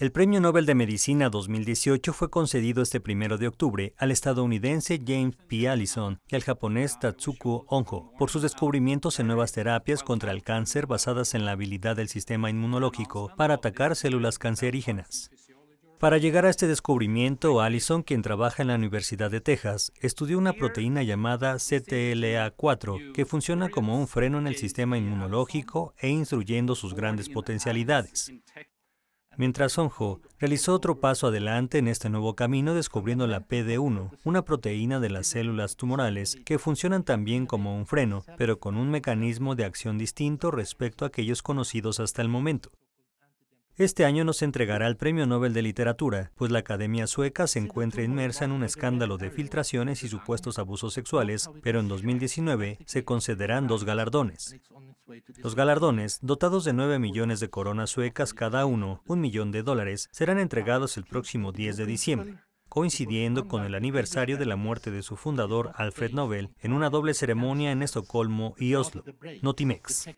El Premio Nobel de Medicina 2018 fue concedido este primero de octubre al estadounidense James P. Allison y al japonés Tatsuku Onho por sus descubrimientos en nuevas terapias contra el cáncer basadas en la habilidad del sistema inmunológico para atacar células cancerígenas. Para llegar a este descubrimiento, Allison, quien trabaja en la Universidad de Texas, estudió una proteína llamada CTLA4 que funciona como un freno en el sistema inmunológico e instruyendo sus grandes potencialidades. Mientras Sonjo realizó otro paso adelante en este nuevo camino descubriendo la PD1, una proteína de las células tumorales que funcionan también como un freno, pero con un mecanismo de acción distinto respecto a aquellos conocidos hasta el momento. Este año no se entregará el Premio Nobel de Literatura, pues la Academia Sueca se encuentra inmersa en un escándalo de filtraciones y supuestos abusos sexuales, pero en 2019 se concederán dos galardones. Los galardones, dotados de 9 millones de coronas suecas cada uno, un millón de dólares, serán entregados el próximo 10 de diciembre coincidiendo con el aniversario de la muerte de su fundador Alfred Nobel en una doble ceremonia en Estocolmo y Oslo, Notimex.